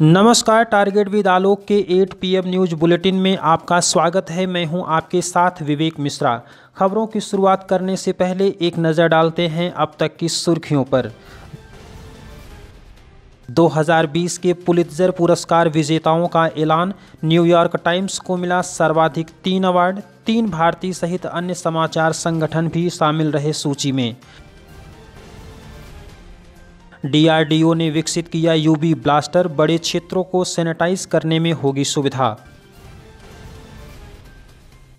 नमस्कार target with आलोक के 8 PM news bulletin में आपका स्वागत है मैं हूं आपके साथ विवेक मिश्रा खबरों की शुरुआत करने से पहले एक नज़र डालते हैं अब तक की सुर्खियों पर 2020 के पुलित्जर पुरस्कार विजेताओं का ऐलान न्यूयॉर्क टाइम्स को मिला सर्वाधिक तीन अवार्ड तीन भारतीय सहित अन्य समाचार संगठन भी शामिल रहे सूची में डीआरडीओ ने विकसित किया यूबी ब्लास्टर बड़े क्षेत्रों को सैनिटाइज करने में होगी सुविधा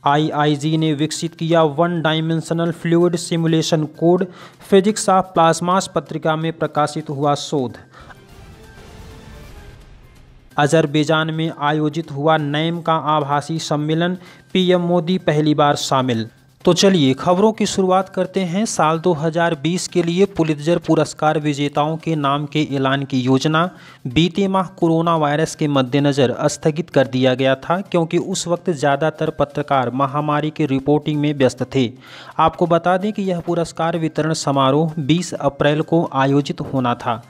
आईआईजी ने विकसित किया one dimensional fluid simulation code physics of plasmas पत्रिका में प्रकाशित हुआ शोध अजरबैजान में आयोजित हुआ नैम का आभासी सम्मेलन पीएम मोदी पहली बार शामिल तो चलिए खबरों की शुरुआत करते हैं साल 2020 के लिए पुलितजर पुरस्कार विजेताओं के नाम के ऐलान की योजना बीते माह कोरोना वायरस के मद्देनज़र स्थगित कर दिया गया था क्योंकि उस वक्त ज़्यादातर पत्रकार महामारी की रिपोर्टिंग में व्यस्त थे आपको बता दें कि यह पुरस्कार वितरण समारोह 20 अप्रैल को आयोजित होना था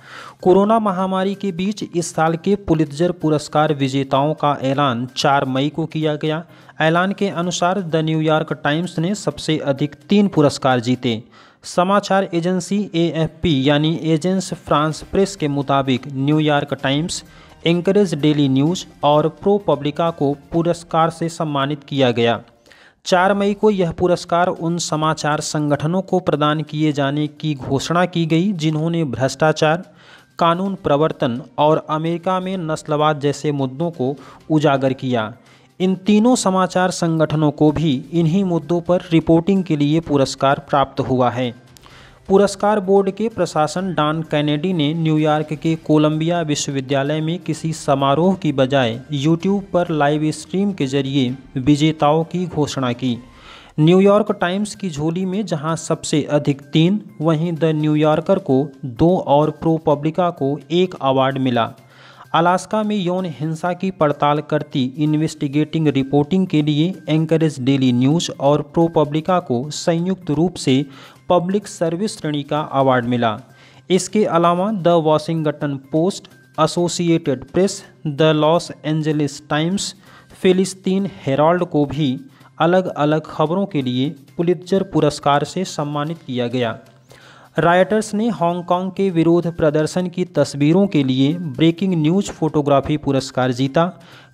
कोरोना महामारी के बीच इस साल के पुलितजर पुरस्कार विजेताओं का ऐलान चार मई को किया गया ऐलान के अनुसार द न्यूयॉर्क टाइम्स ने सबसे अधिक तीन पुरस्कार जीते समाचार एजेंसी एएफपी यानी एजेंस फ्रांस प्रेस के मुताबिक New York times encourage daily news और प्रो पब्लिका को पुरस्कार से सम्मानित किया गया चार मई को यह पुरस्कार उन समाचार संगठनों को प्रदान किए जाने की घोषणा की गई जिन्होंने भ्रष्टाचार कानून प्रवर्तन और अमेरिका में नस्लवाद जैसे मुद्दों को उजागर किया इन तीनों समाचार संगठनों को भी इन्हीं मुद्दों पर रिपोर्टिंग के लिए पुरस्कार प्राप्त हुआ है पुरस्कार बोर्ड के प्रशासन डॉन कैनेडी ने न्यूयॉर्क के कोलंबिया विश्वविद्यालय में किसी समारोह की बजाय यूट्यूब पर लाइव स्ट्रीम के जरिए विजेताओं की घोषणा की न्यूयॉर्क टाइम्स की झोली में जहां सबसे अधिक तीन वहीं द न्यूयॉर्कर को दो और प्रो पब्लिका को एक अवार्ड मिला अलास्का में यौन हिंसा की पड़ताल करती इन्वेस्टिगेटिंग रिपोर्टिंग के लिए एंकरेज डेली न्यूज और प्रो पब्लिका को संयुक्त रूप से पब्लिक सर्विस श्रेणी का अवार्ड मिला इसके अलावा the Washington Post Associated Press the Los Angeles Times फिलिस्तीन हेराल्ड को भी अलग अलग खबरों के लिए पुलित्जर पुरस्कार से सम्मानित किया गया रायटर्स ने हांगकांग के विरोध प्रदर्शन की तस्वीरों के लिए ब्रेकिंग न्यूज फोटोग्राफी पुरस्कार जीता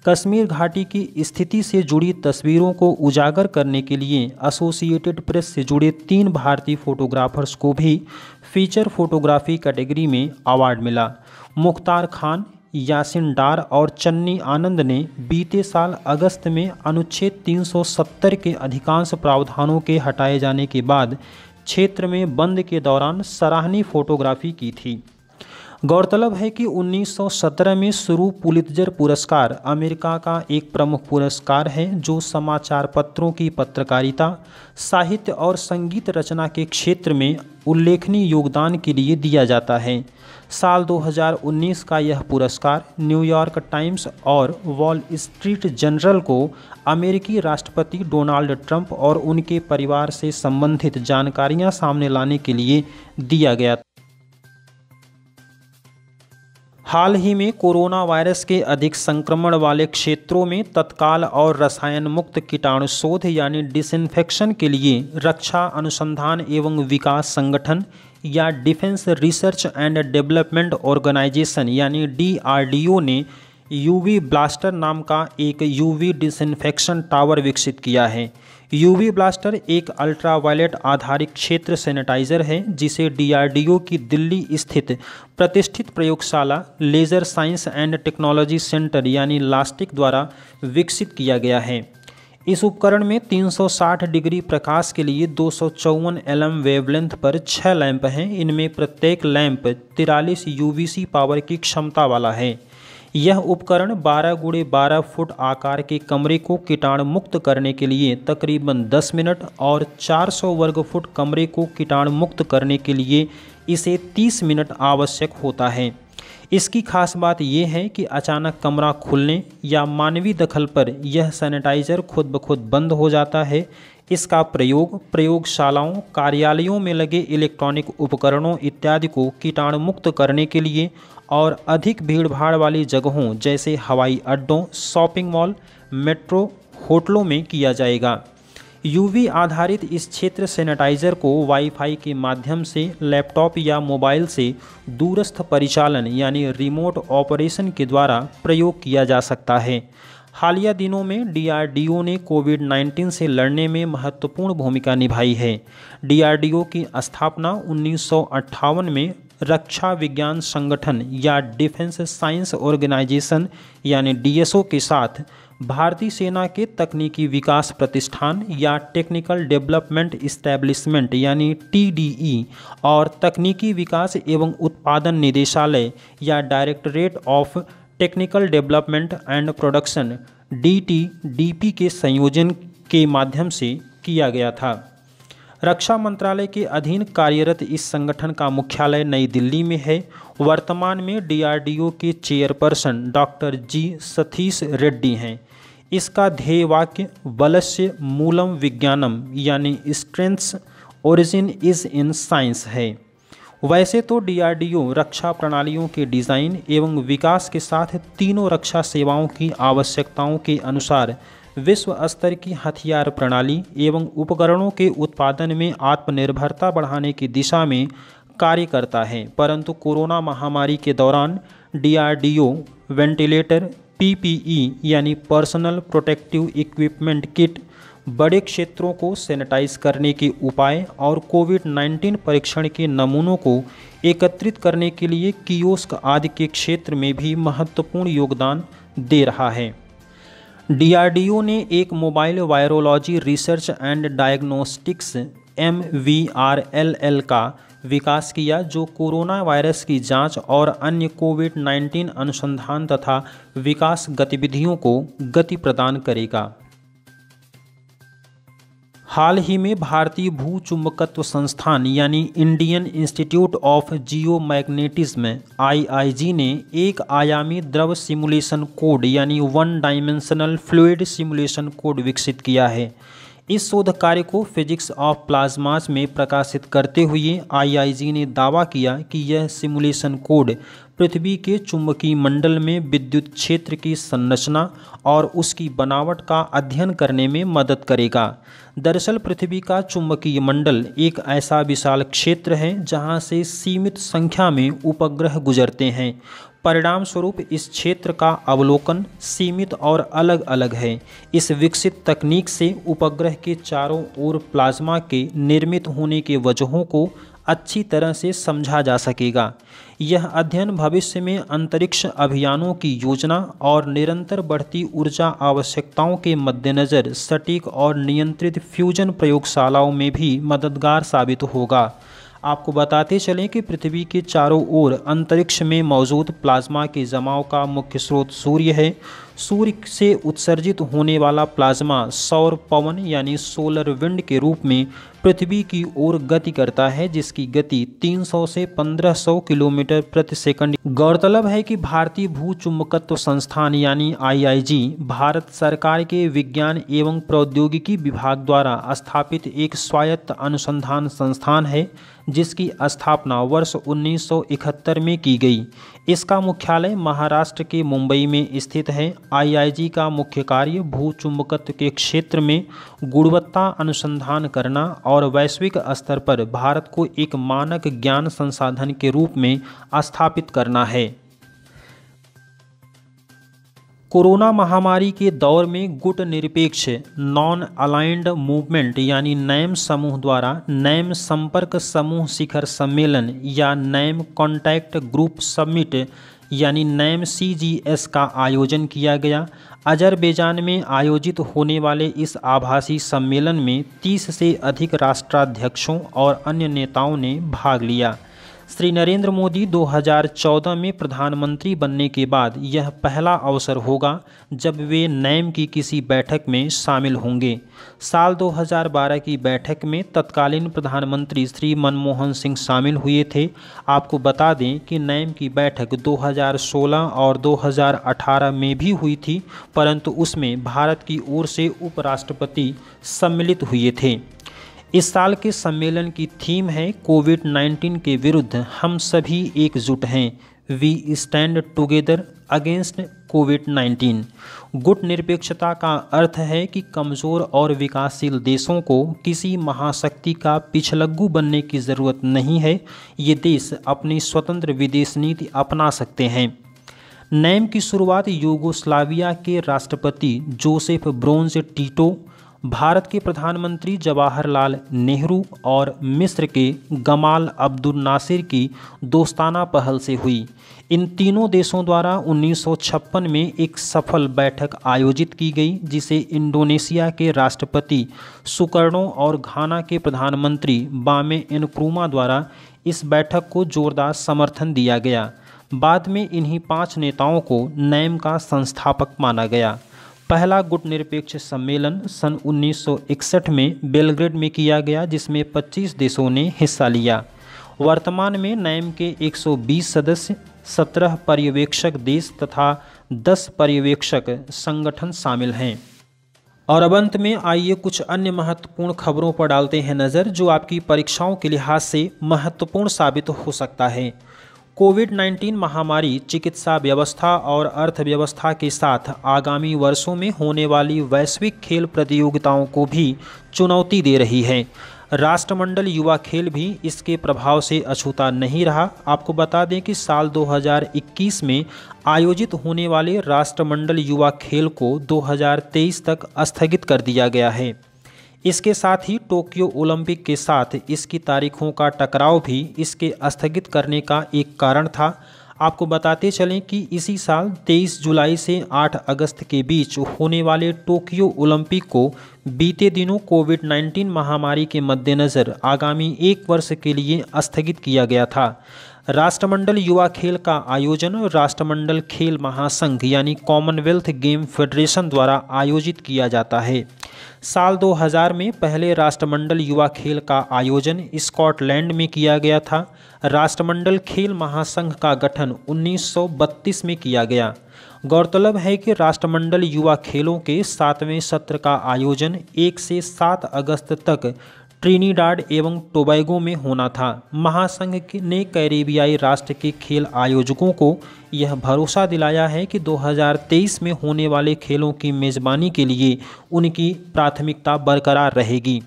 कश्मीर घाटी की स्थिति से जुड़ी तस्वीरों को उजागर करने के लिए एसोसिएटेड प्रेस से जुड़े तीन भारतीय फोटोग्राफर्स को भी फीचर फोटोग्राफी कैटेगरी में अवार्ड मिला मुख्तार खान यासिन डार और चन्नी आनंद ने बीते साल अगस्त में अनुच्छेद 370 के अधिकांश प्रावधानों के हटाए जाने के बाद क्षेत्र में बंद के दौरान सराहनीय फोटोग्राफी की थी गौरतलब है कि 1917 में शुरू पुलितजर पुरस्कार अमेरिका का एक प्रमुख पुरस्कार है जो समाचार पत्रों की पत्रकारिता साहित्य और संगीत रचना के क्षेत्र में उल्लेखनीय योगदान के लिए दिया जाता है साल 2019 का यह पुरस्कार न्यूयॉर्क टाइम्स और वॉल स्ट्रीट जनरल को अमेरिकी राष्ट्रपति डोनाल्ड ट्रंप और उनके परिवार से संबंधित जानकारियां सामने लाने के लिए दिया गया हाल ही में कोरोना वायरस के अधिक संक्रमण वाले क्षेत्रों में तत्काल और रसायन मुक्त कीटाणु शोध यानी डिसइंफेक्शन के लिए रक्षा अनुसंधान एवं विकास संगठन या Defence Research and Development Organisation यानी डीआरडीओ ने यूवी ब्लास्टर नाम का एक यूवी डिसइंफेक्शन टावर विकसित किया है यूवी ब्लास्टर एक अल्ट्रावायलेट आधारित क्षेत्र सैनिटाइजर है जिसे डीआरडीओ की दिल्ली स्थित प्रतिष्ठित प्रयोगशाला Laser Science and Technology Centre यानी लास्टिक द्वारा विकसित किया गया है इस उपकरण में 360 डिग्री प्रकाश के लिए दो सौ एलएम वेवलेंथ पर छः लैंप हैं इनमें प्रत्येक लैंप तिरालीस यूवीसी पावर की क्षमता वाला है यह उपकरण 12 गुड़े बारह फुट आकार के कमरे को कीटाणु मुक्त करने के लिए तकरीबन 10 मिनट और 400 वर्ग फुट कमरे को कीटाणु मुक्त करने के लिए इसे 30 मिनट आवश्यक होता है इसकी खास बात यह है कि अचानक कमरा खुलने या मानवीय दखल पर यह सैनिटाइज़र खुद ब खुद बंद हो जाता है इसका प्रयोग प्रयोगशालाओं कार्यालयों में लगे इलेक्ट्रॉनिक उपकरणों इत्यादि को कीटाणु मुक्त करने के लिए और अधिक भीड़भाड़ वाली जगहों जैसे हवाई अड्डों शॉपिंग मॉल मेट्रो होटलों में किया जाएगा यूवी आधारित इस क्षेत्र सैनिटाइजर को वाईफाई के माध्यम से लैपटॉप या मोबाइल से दूरस्थ परिचालन यानी रिमोट ऑपरेशन के द्वारा प्रयोग किया जा सकता है हालिया दिनों में डीआरडीओ ने कोविड 19 से लड़ने में महत्वपूर्ण भूमिका निभाई है डीआरडीओ की स्थापना उन्नीस में रक्षा विज्ञान संगठन या डिफेंस साइंस ऑर्गेनाइजेशन यानी डीएसओ के साथ भारतीय सेना के तकनीकी विकास प्रतिष्ठान या टेक्निकल डेवलपमेंट इस्टेब्लिशमेंट यानी टीडीई और तकनीकी विकास एवं उत्पादन निदेशालय या Directorate of Technical Development and Production D T के संयोजन के माध्यम से किया गया था रक्षा मंत्रालय के अधीन कार्यरत इस संगठन का मुख्यालय नई दिल्ली में है वर्तमान में डीआरडीओ के chairperson doctor G Satheesh Reddy हैं इसका ध्येय वाक्य बलस्य मूलम विज्ञानम यानी strength's origin is in science है वैसे तो डीआरडीओ रक्षा प्रणालियों के डिज़ाइन एवं विकास के साथ तीनों रक्षा सेवाओं की आवश्यकताओं के अनुसार विश्व स्तर की हथियार प्रणाली एवं उपकरणों के उत्पादन में आत्मनिर्भरता बढ़ाने की दिशा में कार्य करता है परंतु कोरोना महामारी के दौरान डीआरडीओ वेंटिलेटर पीपीई यानी पर्सनल प्रोटेक्टिव इक्विपमेंट किट बड़े क्षेत्रों को सैनिटाइज करने के उपाय और कोविड 19 परीक्षण के नमूनों को एकत्रित करने के लिए कियोस्क आदि के क्षेत्र में भी महत्वपूर्ण योगदान दे रहा है डीआरडीओ ने एक mobile virology research and diagnostics M V R L L का विकास किया जो कोरोना वायरस की जांच और अन्य कोविड 19 अनुसंधान तथा विकास गतिविधियों को गति प्रदान करेगा हाल ही में भारतीय भू चुंबकत्व संस्थान यानी Indian Institute of geomagnetism IIG ने एक आयामी द्रव सिमुलेशन कोड यानी one dimensional fluid simulation code विकसित किया है इस शोध कार्य को फिजिक्स ऑफ प्लाज्माज में प्रकाशित करते हुए आईआईजी ने दावा किया कि यह सिमुलेशन कोड पृथ्वी के चुंबकीय मंडल में विद्युत क्षेत्र की संरचना और उसकी बनावट का अध्ययन करने में मदद करेगा दरअसल पृथ्वी का चुंबकीय मंडल एक ऐसा विशाल क्षेत्र है जहां से सीमित संख्या में उपग्रह गुजरते हैं परिणाम स्वरूप इस क्षेत्र का अवलोकन सीमित और अलग अलग है इस विकसित तकनीक से उपग्रह के चारों ओर प्लाज्मा के निर्मित होने के वजहों को अच्छी तरह से समझा जा सकेगा यह अध्ययन भविष्य में अंतरिक्ष अभियानों की योजना और निरंतर बढ़ती ऊर्जा आवश्यकताओं के मद्देनज़र सटीक और नियंत्रित फ्यूजन प्रयोगशालाओं में भी मददगार साबित होगा आपको बताते चलें कि पृथ्वी के चारों ओर अंतरिक्ष में मौजूद प्लाज्मा के जमाव का मुख्य स्रोत सूर्य है सूर्य से उत्सर्जित होने वाला प्लाज्मा सौर पवन यानी सोलर विंड के रूप में पृथ्वी की ओर गति करता है जिसकी गति 300 से 1500 किलोमीटर प्रति सेकंड गौरतलब है कि भारतीय भू चुंबकत्व संस्थान यानी आईआईजी भारत सरकार के विज्ञान एवं प्रौद्योगिकी विभाग द्वारा स्थापित एक स्वायत्त अनुसंधान संस्थान है जिसकी स्थापना वर्ष 1971 में की गई इसका मुख्यालय महाराष्ट्र के मुंबई में स्थित है आईआईजी का मुख्य कार्य भू चुंबकत्व के क्षेत्र में गुणवत्ता अनुसंधान करना और वैश्विक स्तर पर भारत को एक मानक ज्ञान संसाधन के रूप में स्थापित करना है कोरोना महामारी के दौर में गुट निरपेक्ष नॉन अलाइंड मूवमेंट यानी नैम समूह द्वारा नैम संपर्क समूह शिखर सम्मेलन या नैम कॉन्टैक्ट ग्रुप समिट यानी नैम सीजीएस का आयोजन किया गया अजरबैजान में आयोजित होने वाले इस आभासी सम्मेलन में 30 से अधिक राष्ट्राध्यक्षों और अन्य नेताओं ने भाग लिया श्री नरेंद्र मोदी 2014 में प्रधानमंत्री बनने के बाद यह पहला अवसर होगा जब वे नैम की किसी बैठक में शामिल होंगे साल 2012 की बैठक में तत्कालीन प्रधानमंत्री श्री मनमोहन सिंह शामिल हुए थे आपको बता दें कि नैम की बैठक 2016 और 2018 में भी हुई थी परंतु उसमें भारत की ओर से उपराष्ट्रपति सम्मिलित हुए थे इस साल के सम्मेलन की थीम है कोविड 19 के विरुद्ध हम सभी एकजुट हैं we stand together against COVID 19 गुट निरपेक्षता का अर्थ है कि कमज़ोर और विकासशील देशों को किसी महाशक्ति का पिछलग्गू बनने की ज़रूरत नहीं है ये देश अपनी स्वतंत्र विदेश नीति अपना सकते हैं नैम की शुरुआत योगोस्लाविया के राष्ट्रपति जोसेफ ब्रोंज टीटो भारत के प्रधानमंत्री जवाहरलाल नेहरू और मिस्र के गमाल अब्दुल नासिर की दोस्ताना पहल से हुई इन तीनों देशों द्वारा 1956 में एक सफल बैठक आयोजित की गई जिसे इंडोनेशिया के राष्ट्रपति सुकर्णो और घाना के प्रधानमंत्री बामे इनक्रूमा द्वारा इस बैठक को जोरदार समर्थन दिया गया बाद में इन्हीं पांच नेताओं को नैम का संस्थापक माना गया पहला गुट निरपेक्ष सम्मेलन सन 1961 में बेलग्रेड में किया गया जिसमें 25 देशों ने हिस्सा लिया वर्तमान में नैम के 120 सदस्य 17 पर्यवेक्षक देश तथा 10 पर्यवेक्षक संगठन शामिल हैं और अब अंत में आइए कुछ अन्य महत्वपूर्ण खबरों पर डालते हैं नज़र जो आपकी परीक्षाओं के लिहाज से महत्वपूर्ण साबित हो सकता है कोविड 19 महामारी चिकित्सा व्यवस्था और अर्थव्यवस्था के साथ आगामी वर्षों में होने वाली वैश्विक खेल प्रतियोगिताओं को भी चुनौती दे रही है राष्ट्रमंडल युवा खेल भी इसके प्रभाव से अछूता नहीं रहा आपको बता दें कि साल 2021 में आयोजित होने वाले राष्ट्रमंडल युवा खेल को 2023 तक स्थगित कर दिया गया है इसके साथ ही टोक्यो ओलंपिक के साथ इसकी तारीखों का टकराव भी इसके स्थगित करने का एक कारण था आपको बताते चलें कि इसी साल 23 जुलाई से 8 अगस्त के बीच होने वाले टोक्यो ओलंपिक को बीते दिनों कोविड 19 महामारी के मद्देनज़र आगामी एक वर्ष के लिए स्थगित किया गया था राष्ट्रमंडल युवा खेल का आयोजन राष्ट्रमंडल खेल महासंघ यानी कॉमनवेल्थ गेम फेडरेशन द्वारा आयोजित किया जाता है साल 2000 में पहले राष्ट्रमंडल युवा खेल का आयोजन स्कॉटलैंड में किया गया था राष्ट्रमंडल खेल महासंघ का गठन 1932 में किया गया गौरतलब है कि राष्ट्रमंडल युवा खेलों के सातवें सत्र का आयोजन 1 से 7 अगस्त तक ट्रिनिडाड एवं टोबैगो में होना था महासंघ ने कैरेबियाई राष्ट्र के खेल आयोजकों को यह भरोसा दिलाया है कि 2023 में होने वाले खेलों की मेज़बानी के लिए उनकी प्राथमिकता बरकरार रहेगी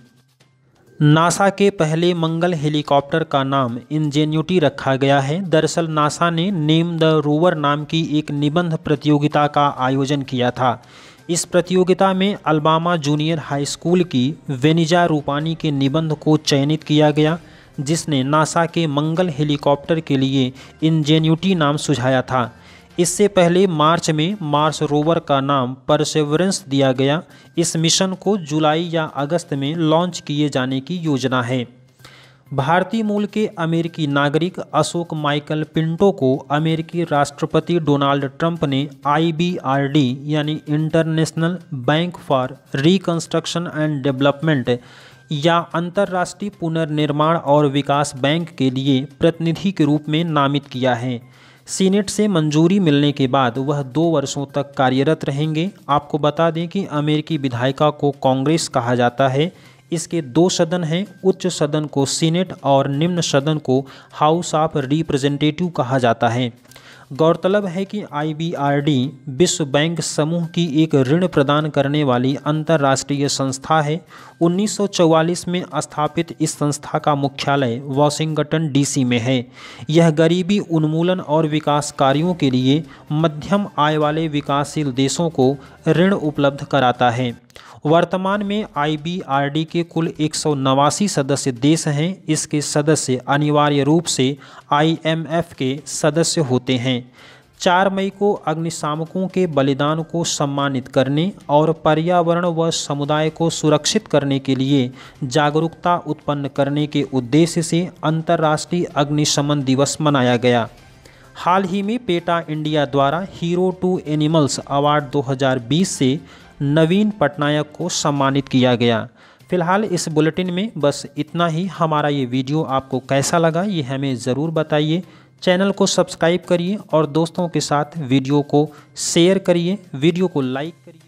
नासा के पहले मंगल हेलीकॉप्टर का नाम इंजेन्यूटी रखा गया है दरअसल नासा ने नेम द रोवर नाम की एक निबंध प्रतियोगिता का आयोजन किया था इस प्रतियोगिता में अलबामा जूनियर हाई स्कूल की वेनिजा रूपानी के निबंध को चयनित किया गया जिसने नासा के मंगल हेलीकॉप्टर के लिए इंजेन्यूटी नाम सुझाया था इससे पहले मार्च में मार्स रोवर का नाम परसेवरेंस दिया गया इस मिशन को जुलाई या अगस्त में लॉन्च किए जाने की योजना है भारतीय मूल के अमेरिकी नागरिक अशोक माइकल पिंटो को अमेरिकी राष्ट्रपति डोनाल्ड ट्रंप ने आईबीआरडी यानी International Bank for Reconstruction and Development या अंतर्राष्ट्रीय पुनर्निर्माण और विकास बैंक के लिए प्रतिनिधि के रूप में नामित किया है सीनेट से मंजूरी मिलने के बाद वह दो वर्षों तक कार्यरत रहेंगे आपको बता दें कि अमेरिकी विधायिका को कांग्रेस कहा जाता है इसके दो सदन हैं उच्च सदन को सीनेट और निम्न सदन को हाउस ऑफ रिप्रेजेंटेटिव कहा जाता है गौरतलब है कि आईबीआरडी विश्व बैंक समूह की एक ऋण प्रदान करने वाली अंतर्राष्ट्रीय संस्था है 1944 में स्थापित इस संस्था का मुख्यालय वॉशिंगटन डीसी में है यह गरीबी उन्मूलन और विकास कार्यों के लिए मध्यम आय वाले विकासशील देशों को ऋण उपलब्ध कराता है वर्तमान में आईबीआरडी के कुल एक सदस्य देश हैं इसके सदस्य अनिवार्य रूप से आईएमएफ के सदस्य होते हैं चार मई को अग्निशामकों के बलिदान को सम्मानित करने और पर्यावरण व समुदाय को सुरक्षित करने के लिए जागरूकता उत्पन्न करने के उद्देश्य से अंतर्राष्ट्रीय अग्निशमन दिवस मनाया गया हाल ही में पेटा इंडिया द्वारा हीरो टू एनिमल्स अवार्ड 2020 से नवीन पटनायक को सम्मानित किया गया फिलहाल इस बुलेटिन में बस इतना ही हमारा ये वीडियो आपको कैसा लगा ये हमें ज़रूर बताइए चैनल को सब्सक्राइब करिए और दोस्तों के साथ वीडियो को शेयर करिए वीडियो को लाइक करिए